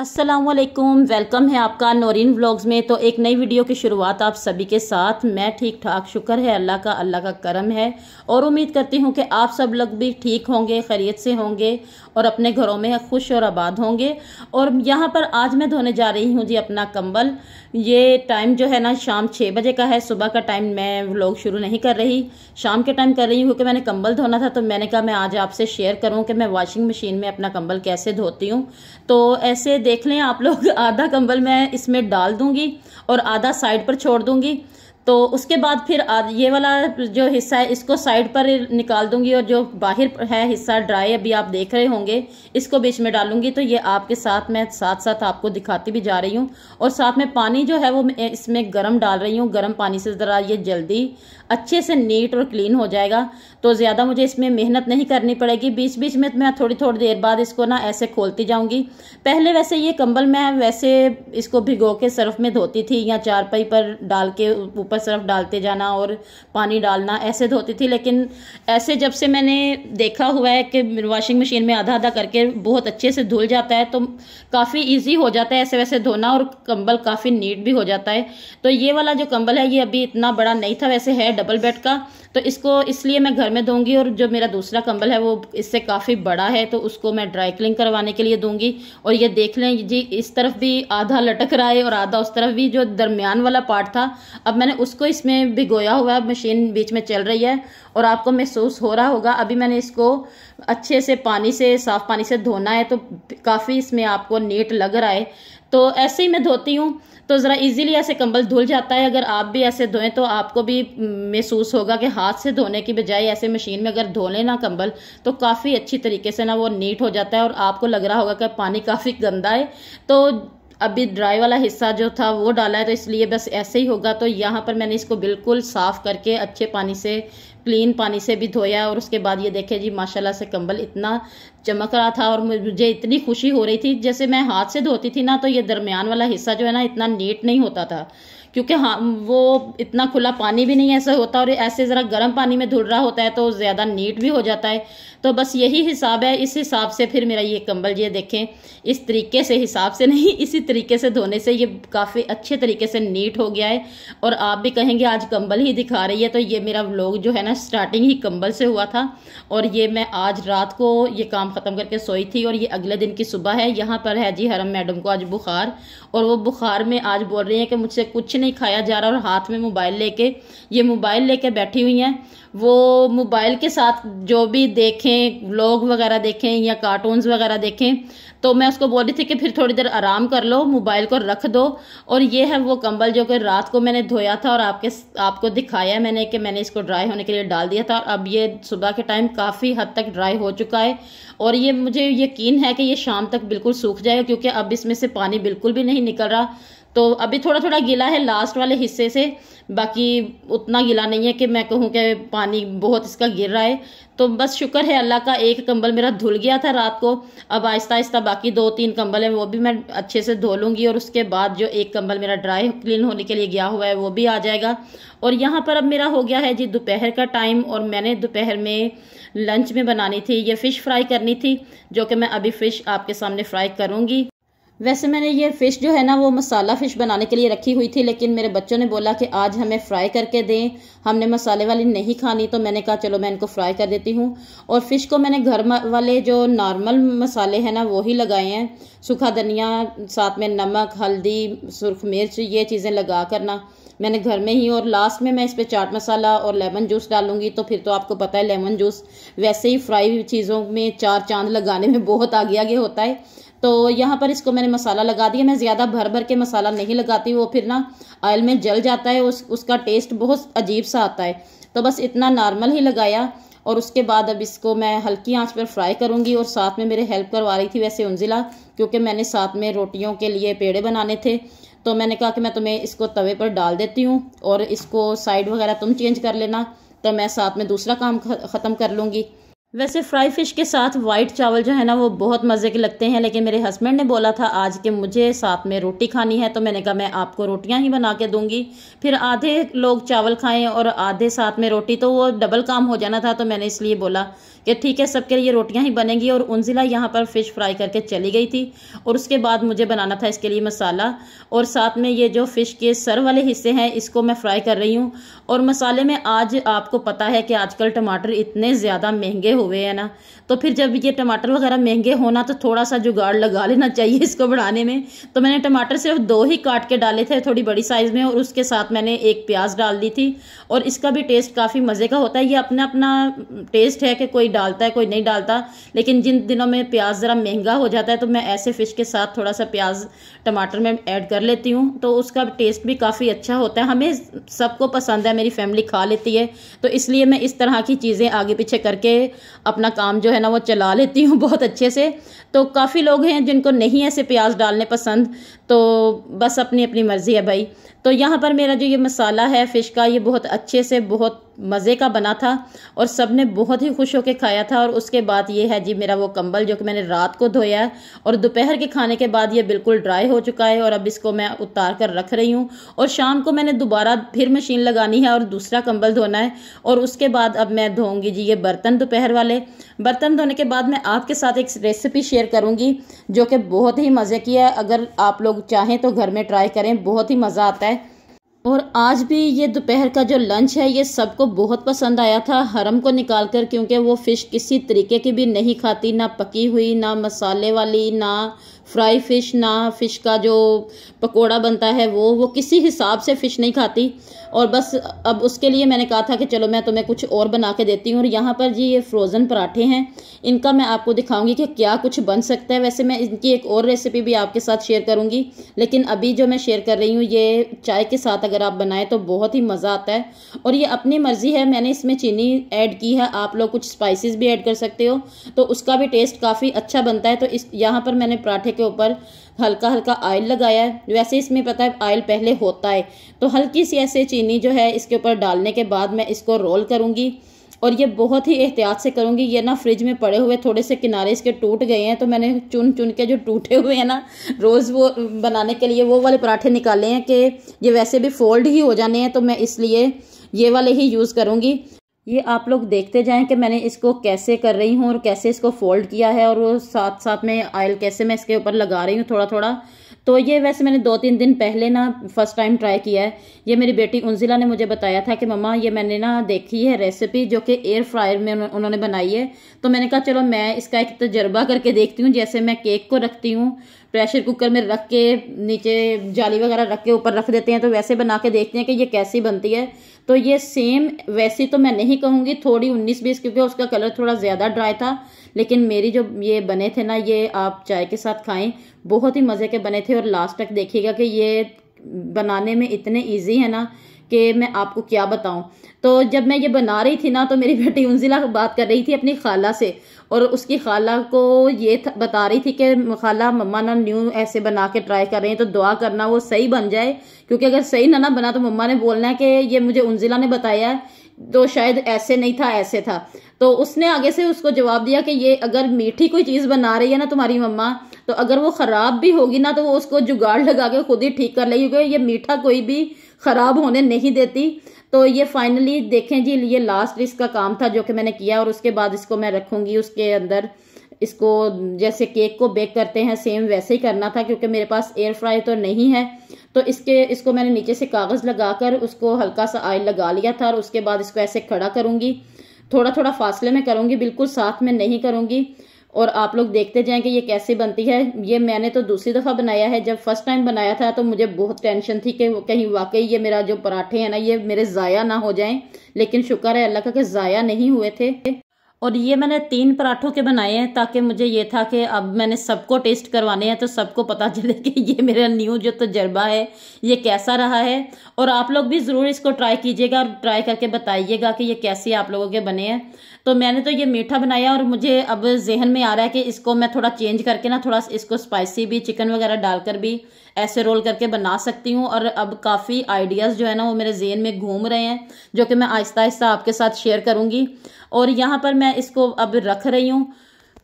Aslam welcome है आपका Naureen vlogs में तो एक नई वीडियो की शुरुआत आप सभी के साथ मैं ठीक ठाक शुक्र है अल्लाह का अल्लाह का करम है और उम्मीद करती हूँ कि आप सब लोग भी ठीक होंगे खैरियत से होंगे और अपने घरों में खुश और आबाद होंगे और यहाँ पर आज मैं धोने जा रही हूँ जी अपना कंबल ये टाइम जो है ना शाम छः बजे का है सुबह का टाइम मैं व्लॉग शुरू नहीं कर रही शाम के टाइम कर रही हूँ क्योंकि मैंने कंबल धोना था तो मैंने कहा मैं आज आपसे शेयर करूँ कि मैं वॉशिंग मशीन में अपना कंबल कैसे धोती हूँ तो ऐसे देख लें आप लोग आधा कंबल मैं इसमें डाल दूंगी और आधा साइड पर छोड़ दूंगी तो उसके बाद फिर ये वाला जो हिस्सा है इसको साइड पर निकाल दूंगी और जो बाहर है हिस्सा ड्राई अभी आप देख रहे होंगे इसको बीच में डालूंगी तो ये आपके साथ मैं साथ साथ आपको दिखाती भी जा रही हूँ और साथ में पानी जो है वो इसमें गर्म डाल रही हूँ गर्म पानी से ज़रा ये जल्दी अच्छे से नीट और क्लीन हो जाएगा तो ज़्यादा मुझे इसमें मेहनत नहीं करनी पड़ेगी बीच बीच में मैं थोड़ी थोड़ी देर बाद इसको ना ऐसे खोलती जाऊँगी पहले वैसे ये कंबल मैं वैसे इसको भिगो के सर्फ में धोती थी या चारपाई पर डाल के ऊपर सर्फ डालते जाना और पानी डालना ऐसे धोती थी लेकिन ऐसे जब से मैंने देखा हुआ है कि वॉशिंग मशीन में आधा आधा करके बहुत अच्छे से धुल जाता है तो काफ़ी ईजी हो जाता है ऐसे वैसे धोना और कंबल काफ़ी नीट भी हो जाता है तो ये वाला जो कंबल है ये अभी इतना बड़ा नहीं था वैसे है डबल बेड का तो इसको इसलिए मैं घर में दूंगी और जो मेरा दूसरा कंबल है वो इससे काफ़ी बड़ा है तो उसको मैं ड्राई क्लिन करवाने के लिए दूंगी और ये देख लें जी इस तरफ भी आधा लटक रहा है और आधा उस तरफ भी जो दरमियान वाला पार्ट था अब मैंने उसको इसमें भिगोया हुआ है मशीन बीच में चल रही है और आपको महसूस हो रहा होगा अभी मैंने इसको अच्छे से पानी से साफ़ पानी से धोना है तो काफ़ी इसमें आपको नीट लग रहा है तो ऐसे ही मैं धोती हूँ तो ज़रा इजीली ऐसे कंबल धुल जाता है अगर आप भी ऐसे धोएं तो आपको भी महसूस होगा कि हाथ से धोने की बजाय ऐसे मशीन में अगर धो लें ना कंबल तो काफ़ी अच्छी तरीके से ना वो नीट हो जाता है और आपको लग रहा होगा कि पानी काफ़ी गंदा है तो अभी ड्राई वाला हिस्सा जो था वो डाला है तो इसलिए बस ऐसे ही होगा तो यहाँ पर मैंने इसको बिल्कुल साफ़ करके अच्छे पानी से क्लीन पानी से भी धोया और उसके बाद ये देखे जी माशाल्लाह से कंबल इतना चमक रहा था और मुझे इतनी खुशी हो रही थी जैसे मैं हाथ से धोती थी ना तो ये दरमियान वाला हिस्सा जो है ना इतना नीट नहीं होता था क्योंकि हाँ वो इतना खुला पानी भी नहीं ऐसा होता और ऐसे ज़रा गर्म पानी में धुल रहा होता है तो ज़्यादा नीट भी हो जाता है तो बस यही हिसाब है इस हिसाब से फिर मेरा ये कंबल ये देखें इस तरीके से हिसाब से नहीं इसी तरीके से धोने से ये काफ़ी अच्छे तरीके से नीट हो गया है और आप भी कहेंगे आज कंबल ही दिखा रही है तो ये मेरा व्लॉग जो है ना है स्टार्टिंग ही कंबल से हुआ था और ये मैं आज रात को ये काम ख़त्म करके सोई थी और ये अगले दिन की सुबह है यहाँ पर है जी हरम मैडम को आज बुखार और वो बुखार में आज बोल रही हैं कि मुझसे कुछ नहीं खाया जा रहा और हाथ में मोबाइल लेके ये मोबाइल लेके बैठी हुई हैं वो मोबाइल के साथ जो भी देखें व्लॉग वगैरह देखें या कार्टून्स वगैरह देखें तो मैं उसको बोल रही थी कि फिर थोड़ी देर आराम कर लो मोबाइल को रख दो और ये है वो कंबल जो कि रात को मैंने धोया था और आपके आपको दिखाया मैंने कि मैंने इसको ड्राई होने के लिए डाल दिया था और अब ये सुबह के टाइम काफ़ी हद तक ड्राई हो चुका है और ये मुझे यकीन है कि ये शाम तक बिल्कुल सूख जाएगा क्योंकि अब इसमें से पानी बिल्कुल भी नहीं निकल रहा तो अभी थोड़ा थोड़ा गीला है लास्ट वाले हिस्से से बाकी उतना गीला नहीं है कि मैं कहूँ कि पानी बहुत इसका गिर रहा है तो बस शुक्र है अल्लाह का एक कंबल मेरा धुल गया था रात को अब आहिस्ता आहिस्ता बाकी दो तीन कंबल हैं वो भी मैं अच्छे से धो लूँगी और उसके बाद जो एक कंबल मेरा ड्राई क्लीन होने के लिए गया हुआ है वो भी आ जाएगा और यहाँ पर अब मेरा हो गया है जी दोपहर का टाइम और मैंने दोपहर में लंच में बनानी थी ये फ़िश फ्राई करनी थी जो कि मैं अभी फ़िश आपके सामने फ्राई करूँगी वैसे मैंने ये फ़िश जो है ना वो मसाला फ़िश बनाने के लिए रखी हुई थी लेकिन मेरे बच्चों ने बोला कि आज हमें फ्राई करके दें हमने मसाले वाली नहीं खानी तो मैंने कहा चलो मैं इनको फ्राई कर देती हूँ और फ़िश को मैंने घर वाले जो नॉर्मल मसाले हैं ना वो ही लगाए हैं सूखा धनिया साथ में नमक हल्दी सुरख मिर्च ये चीज़ें लगा करना मैंने घर में ही और लास्ट में मैं इस पर चाट मसाला और लेमन जूस डालूंगी तो फिर तो आपको पता है लेमन जूस वैसे ही फ्राई चीज़ों में चार चांद लगाने में बहुत आगे आगे होता है तो यहाँ पर इसको मैंने मसाला लगा दिया मैं ज़्यादा भर भर के मसाला नहीं लगाती वो फिर ना ऑयल में जल जाता है उस उसका टेस्ट बहुत अजीब सा आता है तो बस इतना नॉर्मल ही लगाया और उसके बाद अब इसको मैं हल्की आंच पर फ्राई करूँगी और साथ में मेरे हेल्प करवा रही थी वैसे उनजिला क्योंकि मैंने साथ में रोटियों के लिए पेड़े बनाने थे तो मैंने कहा कि मैं तुम्हें इसको तवे पर डाल देती हूँ और इसको साइड वगैरह तुम चेंज कर लेना तो मैं साथ में दूसरा काम ख़त्म कर लूँगी वैसे फ्राई फ़िश के साथ वाइट चावल जो है ना वो बहुत मज़े के लगते हैं लेकिन मेरे हस्बैंड ने बोला था आज के मुझे साथ में रोटी खानी है तो मैंने कहा मैं आपको रोटियां ही बना के दूंगी फिर आधे लोग चावल खाएं और आधे साथ में रोटी तो वो डबल काम हो जाना था तो मैंने इसलिए बोला कि ठीक है सबके लिए रोटियाँ ही बनेंगी और उनजिला यहाँ पर फ़िश फ्राई करके चली गई थी और उसके बाद मुझे बनाना था इसके लिए मसाला और साथ में ये जो फ़िश के सर वाले हिस्से हैं इसको मैं फ्राई कर रही हूँ और मसाले में आज आपको पता है कि आजकल टमाटर इतने ज़्यादा महंगे हो हुए हैं ना तो फिर जब ये टमाटर वगैरह महंगे होना तो थोड़ा सा जुगाड़ लगा लेना चाहिए इसको बढ़ाने में तो मैंने टमाटर सिर्फ दो ही काट के डाले थे थोड़ी बड़ी साइज़ में और उसके साथ मैंने एक प्याज डाल दी थी और इसका भी टेस्ट काफ़ी मज़े का होता है ये अपना अपना टेस्ट है कि कोई डालता है कोई नहीं डालता लेकिन जिन दिनों में प्याज ज़रा महंगा हो जाता है तो मैं ऐसे फ़िश के साथ थोड़ा सा प्याज टमाटर में ऐड कर लेती हूँ तो उसका टेस्ट भी काफ़ी अच्छा होता है हमें सबको पसंद है मेरी फैमिली खा लेती है तो इसलिए मैं इस तरह की चीज़ें आगे पीछे करके अपना काम जो है ना वो चला लेती हूँ बहुत अच्छे से तो काफ़ी लोग हैं जिनको नहीं ऐसे प्याज डालने पसंद तो बस अपनी अपनी मर्ज़ी है भाई तो यहाँ पर मेरा जो ये मसाला है फ़िश का ये बहुत अच्छे से बहुत मज़े का बना था और सब ने बहुत ही खुश होकर खाया था और उसके बाद ये है जी मेरा वो कंबल जो कि मैंने रात को धोया है और दोपहर के खाने के बाद ये बिल्कुल ड्राई हो चुका है और अब इसको मैं उतार कर रख रही हूँ और शाम को मैंने दोबारा फिर मशीन लगानी है और दूसरा कंबल धोना है और उसके बाद अब मैं धोंगी जी ये बर्तन दोपहर वाले बर्तन धोने के बाद मैं आपके साथ एक रेसिपी शेयर करूँगी जो कि बहुत ही मज़े की है अगर आप लोग चाहें तो घर में ट्राई करें बहुत ही मज़ा आता है और आज भी ये दोपहर का जो लंच है ये सबको बहुत पसंद आया था हरम को निकाल कर क्योंकि वो फ़िश किसी तरीके की भी नहीं खाती ना पकी हुई ना मसाले वाली ना फ्राई फ़िश ना फ़िश का जो पकोड़ा बनता है वो वो किसी हिसाब से फ़िश नहीं खाती और बस अब उसके लिए मैंने कहा था कि चलो मैं तुम्हें कुछ और बना के देती हूँ और यहाँ पर जी ये फ्रोज़न पराठे हैं इनका मैं आपको दिखाऊंगी कि क्या कुछ बन सकता है वैसे मैं इनकी एक और रेसिपी भी आपके साथ शेयर करूँगी लेकिन अभी जो मैं शेयर कर रही हूँ ये चाय के साथ अगर अगर आप बनाएं तो बहुत ही मज़ा आता है और ये अपनी मर्ज़ी है मैंने इसमें चीनी ऐड की है आप लोग कुछ स्पाइसेस भी ऐड कर सकते हो तो उसका भी टेस्ट काफ़ी अच्छा बनता है तो इस यहाँ पर मैंने पराठे के ऊपर हल्का हल्का आयल लगाया है वैसे इसमें पता है आयल पहले होता है तो हल्की सी ऐसे चीनी जो है इसके ऊपर डालने के बाद मैं इसको रोल करूँगी और ये बहुत ही एहतियात से करूँगी ये ना फ्रिज में पड़े हुए थोड़े से किनारे इसके टूट गए हैं तो मैंने चुन चुन के जो टूटे हुए हैं ना रोज़ वो बनाने के लिए वो वाले पराठे निकाले हैं कि ये वैसे भी फोल्ड ही हो जाने हैं तो मैं इसलिए ये वाले ही यूज़ करूँगी ये आप लोग देखते जाएं कि मैंने इसको कैसे कर रही हूँ और कैसे इसको फोल्ड किया है और वो साथ साथ में आयल कैसे मैं इसके ऊपर लगा रही हूँ थोड़ा थोड़ा तो ये वैसे मैंने दो तीन दिन पहले ना फर्स्ट टाइम ट्राई किया है ये मेरी बेटी उन्जिला ने मुझे बताया था कि मम्मा ये मैंने ना देखी है रेसिपी जो कि एयर फ्रायर में उन्होंने बनाई है तो मैंने कहा चलो मैं इसका एक तजर्बा तो करके देखती हूँ जैसे मैं केक को रखती हूँ प्रेशर कुकर में रख के नीचे जाली वगैरह रख के ऊपर रख देते हैं तो वैसे बना के देखते हैं कि ये कैसी बनती है तो ये सेम वैसे तो मैं नहीं कहूँगी थोड़ी उन्नीस बीस क्योंकि उसका कलर थोड़ा ज़्यादा ड्राई था लेकिन मेरी जो ये बने थे ना ये आप चाय के साथ खाएं बहुत ही मज़े के बने थे और लास्ट तक देखिएगा कि ये बनाने में इतने ईजी है ना कि मैं आपको क्या बताऊं तो जब मैं ये बना रही थी ना तो मेरी बेटी उनजिला बात कर रही थी अपनी खाला से और उसकी खाला को ये बता रही थी कि खाला मम्मा ना न्यू ऐसे बना के ट्राई कर रहे हैं तो दुआ करना वो सही बन जाए क्योंकि अगर सही ना ना बना तो मम्मा ने बोलना है कि ये मुझे उनजिला ने बताया है तो शायद ऐसे नहीं था ऐसे था तो उसने आगे से उसको जवाब दिया कि ये अगर मीठी कोई चीज़ बना रही है ना तुम्हारी मम्मा तो अगर वो ख़राब भी होगी ना तो वो उसको जुगाड़ लगा के खुद ही ठीक कर लेगी क्योंकि ये मीठा कोई भी ख़राब होने नहीं देती तो ये फाइनली देखें जी ये लास्ट इसका काम था जो कि मैंने किया और उसके बाद इसको मैं रखूँगी उसके अंदर इसको जैसे केक को बेक करते हैं सेम वैसे ही करना था क्योंकि मेरे पास एयर फ्राई तो नहीं है तो इसके इसको मैंने नीचे से कागज़ लगाकर उसको हल्का सा आयल लगा लिया था और उसके बाद इसको ऐसे खड़ा करूँगी थोड़ा थोड़ा फासले में करूँगी बिल्कुल साथ में नहीं करूँगी और आप लोग देखते जाएं कि ये कैसे बनती है ये मैंने तो दूसरी दफ़ा बनाया है जब फर्स्ट टाइम बनाया था तो मुझे बहुत टेंशन थी कि कहीं वाकई ये मेरा जो पराठे हैं ना ये मेरे ज़ाया ना हो जाएं लेकिन शुक्र है अल्लाह का कि ज़ाया नहीं हुए थे और ये मैंने तीन पराठों के बनाए हैं ताकि मुझे ये था कि अब मैंने सबको टेस्ट करवाने हैं तो सबको पता चले कि ये मेरा न्यू जो तजर्बा है ये कैसा रहा है और आप लोग भी ज़रूर इसको ट्राई कीजिएगा और ट्राई करके बताइएगा कि ये कैसे आप लोगों के बने हैं तो मैंने तो ये मीठा बनाया और मुझे अब जहन में आ रहा है कि इसको मैं थोड़ा चेंज करके ना थोड़ा इसको स्पाइसी भी चिकन वगैरह डालकर भी ऐसे रोल करके बना सकती हूँ और अब काफ़ी आइडियाज़ जो है ना वो मेरे जहन में घूम रहे हैं जो कि मैं आहिस्ता आहिस्ता आपके साथ शेयर करूँगी और यहाँ पर मैं इसको अब रख रही हूँ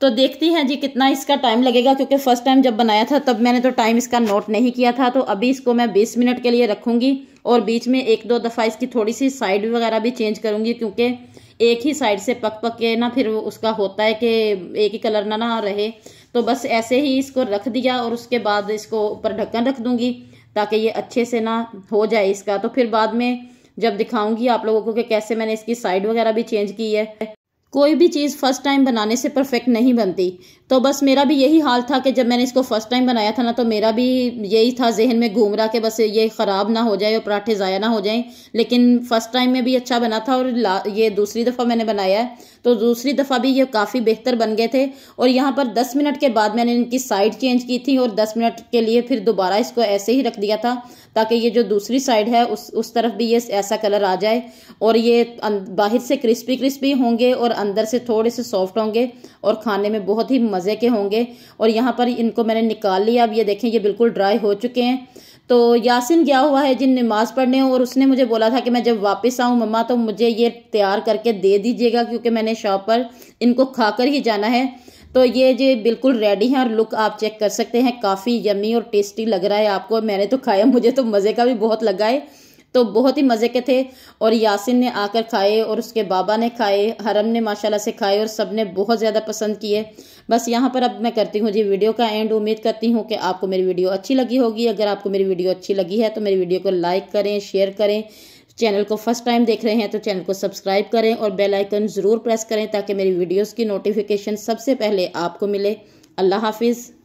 तो देखती हैं जी कितना इसका टाइम लगेगा क्योंकि फ़र्स्ट टाइम जब बनाया था तब मैंने तो टाइम इसका नोट नहीं किया था तो अभी इसको मैं 20 मिनट के लिए रखूँगी और बीच में एक दो दफ़ा इसकी थोड़ी सी साइड वगैरह भी चेंज करूँगी क्योंकि एक ही साइड से पक पक के ना फिर उसका होता है कि एक ही कलर ना ना रहे तो बस ऐसे ही इसको रख दिया और उसके बाद इसको ऊपर ढक्कन रख दूँगी ताकि ये अच्छे से ना हो जाए इसका तो फिर बाद में जब दिखाऊंगी आप लोगों को कि कैसे मैंने इसकी साइड वगैरह भी चेंज की है कोई भी चीज़ फ़र्स्ट टाइम बनाने से परफेक्ट नहीं बनती तो बस मेरा भी यही हाल था कि जब मैंने इसको फ़र्स्ट टाइम बनाया था ना तो मेरा भी यही था जहन में घूम रहा कि बस ये ख़राब ना हो जाए और पराठे ज़ाया ना हो जाएं लेकिन फ़र्स्ट टाइम में भी अच्छा बना था और ये दूसरी दफ़ा मैंने बनाया है तो दूसरी दफ़ा भी ये काफ़ी बेहतर बन गए थे और यहाँ पर दस मिनट के बाद मैंने इनकी साइड चेंज की थी और दस मिनट के लिए फिर दोबारा इसको ऐसे ही रख दिया था ताकि ये जो दूसरी साइड है उस उस तरफ भी ये ऐसा कलर आ जाए और ये अं, बाहर से क्रिस्पी क्रिस्पी होंगे और अंदर से थोड़े से सॉफ्ट होंगे और खाने में बहुत ही मज़े के होंगे और यहाँ पर इनको मैंने निकाल लिया अब ये देखें ये बिल्कुल ड्राई हो चुके हैं तो यासिन गया हुआ है जिन नमाज़ पढ़ने हो और उसने मुझे बोला था कि मैं जब वापस आऊँ मम्मा तो मुझे ये तैयार करके दे दीजिएगा क्योंकि मैंने शॉप पर इनको कर ही जाना है तो ये जो बिल्कुल रेडी हैं और लुक आप चेक कर सकते हैं काफ़ी यमी और टेस्टी लग रहा है आपको मैंने तो खाया मुझे तो मज़े का भी बहुत लगा है तो बहुत ही मज़े के थे और यासिन ने आकर खाए और उसके बाबा ने खाए हरम ने माशाल्लाह से खाए और सब ने बहुत ज़्यादा पसंद किए बस यहाँ पर अब मैं करती हूँ जी वीडियो का एंड उम्मीद करती हूँ कि आपको मेरी वीडियो अच्छी लगी होगी अगर आपको मेरी वीडियो अच्छी लगी है तो मेरी वीडियो को लाइक करें शेयर करें चैनल को फर्स्ट टाइम देख रहे हैं तो चैनल को सब्सक्राइब करें और बेल आइकन ज़रूर प्रेस करें ताकि मेरी वीडियोस की नोटिफिकेशन सबसे पहले आपको मिले अल्लाह हाफिज़